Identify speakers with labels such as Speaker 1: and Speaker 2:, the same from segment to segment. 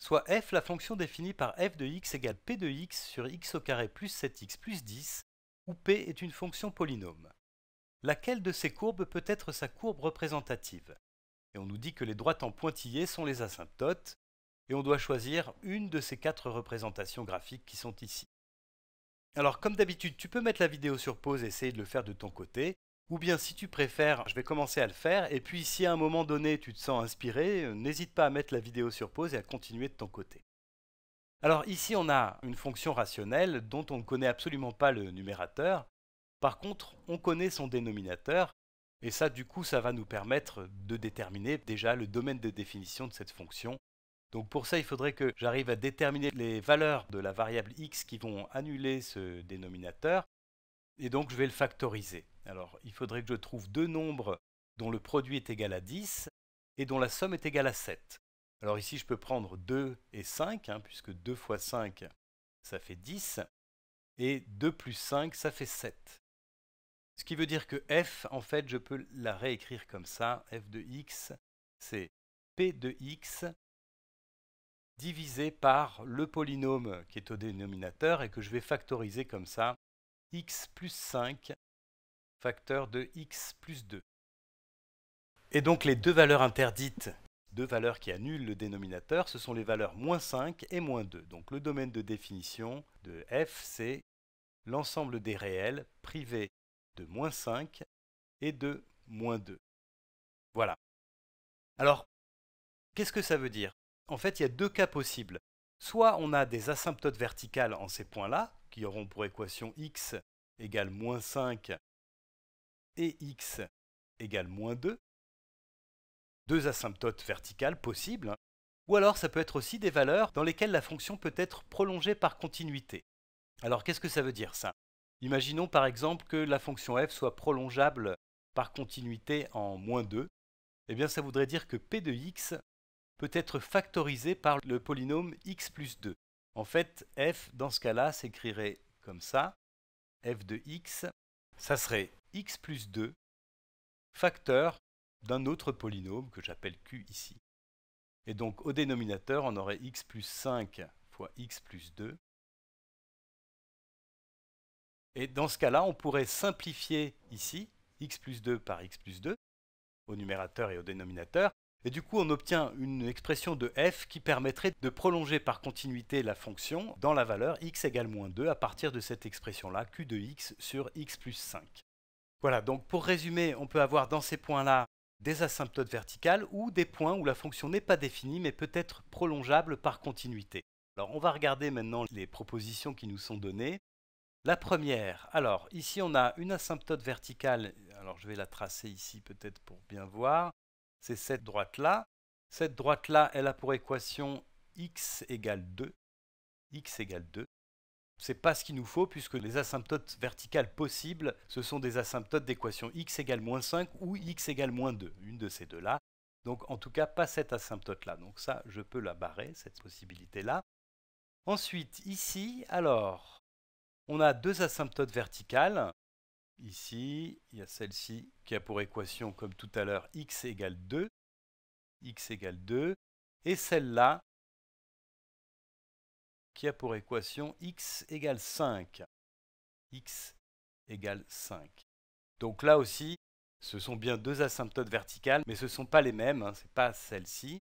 Speaker 1: soit f la fonction définie par f de x égale p de x sur x au carré plus 7x plus 10, où p est une fonction polynôme. Laquelle de ces courbes peut être sa courbe représentative Et on nous dit que les droites en pointillés sont les asymptotes, et on doit choisir une de ces quatre représentations graphiques qui sont ici. Alors comme d'habitude, tu peux mettre la vidéo sur pause et essayer de le faire de ton côté, ou bien si tu préfères, je vais commencer à le faire, et puis si à un moment donné tu te sens inspiré, n'hésite pas à mettre la vidéo sur pause et à continuer de ton côté. Alors ici on a une fonction rationnelle dont on ne connaît absolument pas le numérateur, par contre on connaît son dénominateur, et ça du coup ça va nous permettre de déterminer déjà le domaine de définition de cette fonction. Donc pour ça il faudrait que j'arrive à déterminer les valeurs de la variable x qui vont annuler ce dénominateur, et donc je vais le factoriser. Alors, il faudrait que je trouve deux nombres dont le produit est égal à 10 et dont la somme est égale à 7. Alors ici, je peux prendre 2 et 5, hein, puisque 2 fois 5, ça fait 10, et 2 plus 5, ça fait 7. Ce qui veut dire que f, en fait, je peux la réécrire comme ça. f de x, c'est p de x divisé par le polynôme qui est au dénominateur et que je vais factoriser comme ça, x plus 5 facteur de x plus 2. Et donc les deux valeurs interdites, deux valeurs qui annulent le dénominateur, ce sont les valeurs moins 5 et moins 2. Donc le domaine de définition de f, c'est l'ensemble des réels privés de moins 5 et de moins 2. Voilà. Alors, qu'est-ce que ça veut dire En fait, il y a deux cas possibles. Soit on a des asymptotes verticales en ces points-là, qui auront pour équation x égale moins 5 et x égale moins 2, deux asymptotes verticales possibles, ou alors ça peut être aussi des valeurs dans lesquelles la fonction peut être prolongée par continuité. Alors qu'est-ce que ça veut dire ça Imaginons par exemple que la fonction f soit prolongeable par continuité en moins 2, eh bien ça voudrait dire que p de x peut être factorisé par le polynôme x plus 2. En fait, f dans ce cas-là s'écrirait comme ça, f de x ça serait x plus 2 facteur d'un autre polynôme que j'appelle q ici. Et donc au dénominateur, on aurait x plus 5 fois x plus 2. Et dans ce cas-là, on pourrait simplifier ici x plus 2 par x plus 2 au numérateur et au dénominateur, et du coup, on obtient une expression de f qui permettrait de prolonger par continuité la fonction dans la valeur x égale moins 2 à partir de cette expression-là, q de x sur x plus 5. Voilà, donc pour résumer, on peut avoir dans ces points-là des asymptotes verticales ou des points où la fonction n'est pas définie mais peut être prolongeable par continuité. Alors on va regarder maintenant les propositions qui nous sont données. La première, alors ici on a une asymptote verticale, alors je vais la tracer ici peut-être pour bien voir c'est cette droite-là. Cette droite-là, elle a pour équation x égale 2. x égale 2. C'est pas ce qu'il nous faut puisque les asymptotes verticales possibles, ce sont des asymptotes d'équation x égale moins 5 ou x égale moins 2, une de ces deux-là. Donc en tout cas, pas cette asymptote-là. Donc ça, je peux la barrer, cette possibilité-là. Ensuite, ici, alors, on a deux asymptotes verticales. Ici, il y a celle-ci qui a pour équation, comme tout à l'heure, x égale 2. x égale 2. Et celle-là qui a pour équation x égale 5. x 5. Donc là aussi, ce sont bien deux asymptotes verticales, mais ce ne sont pas les mêmes, hein, ce n'est pas celle-ci.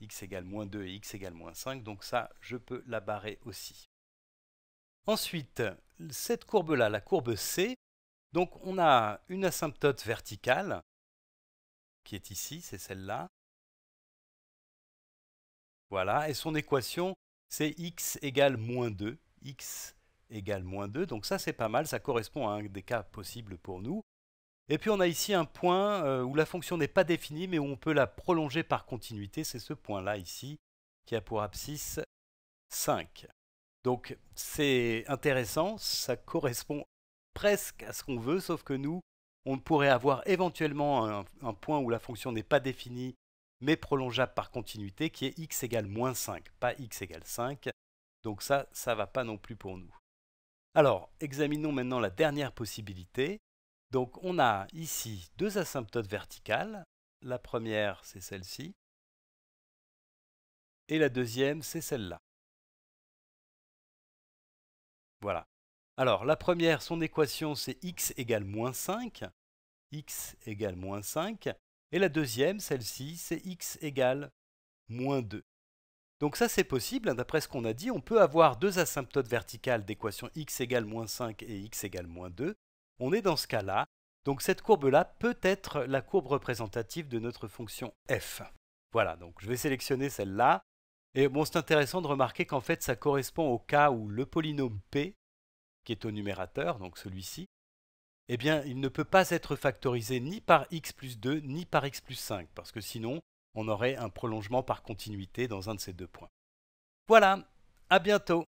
Speaker 1: x égale moins 2 et x égale moins 5, donc ça, je peux la barrer aussi. Ensuite, cette courbe-là, la courbe C, donc on a une asymptote verticale qui est ici, c'est celle-là. Voilà, et son équation, c'est x égale moins 2, x égale moins 2, donc ça c'est pas mal, ça correspond à un des cas possibles pour nous. Et puis on a ici un point euh, où la fonction n'est pas définie, mais où on peut la prolonger par continuité, c'est ce point-là ici, qui a pour abscisse 5. Donc c'est intéressant, ça correspond presque à ce qu'on veut, sauf que nous, on pourrait avoir éventuellement un, point où la fonction n'est pas définie, mais prolongeable par continuité, qui est x égale moins 5, pas x égale 5. Donc ça, ça va pas non plus pour nous. Alors, examinons maintenant la dernière possibilité. Donc on a ici deux asymptotes verticales. La première, c'est celle-ci. Et la deuxième, c'est celle-là. Voilà. Alors, la première, son équation, c'est x égale moins 5. x égale moins 5. Et la deuxième, celle-ci, c'est x égale moins 2. Donc ça, c'est possible. Hein, d'après ce qu'on a dit, on peut avoir deux asymptotes verticales d'équation x égale moins 5 et x égale moins 2. On est dans ce cas-là. Donc cette courbe-là peut être la courbe représentative de notre fonction f. Voilà, donc je vais sélectionner celle-là. Et bon, c'est intéressant de remarquer qu'en fait, ça correspond au cas où le polynôme p qui est au numérateur, donc celui-ci, eh bien, il ne peut pas être factorisé ni par x plus 2 ni par x plus 5, parce que sinon, on aurait un prolongement par continuité dans un de ces deux points. Voilà, à bientôt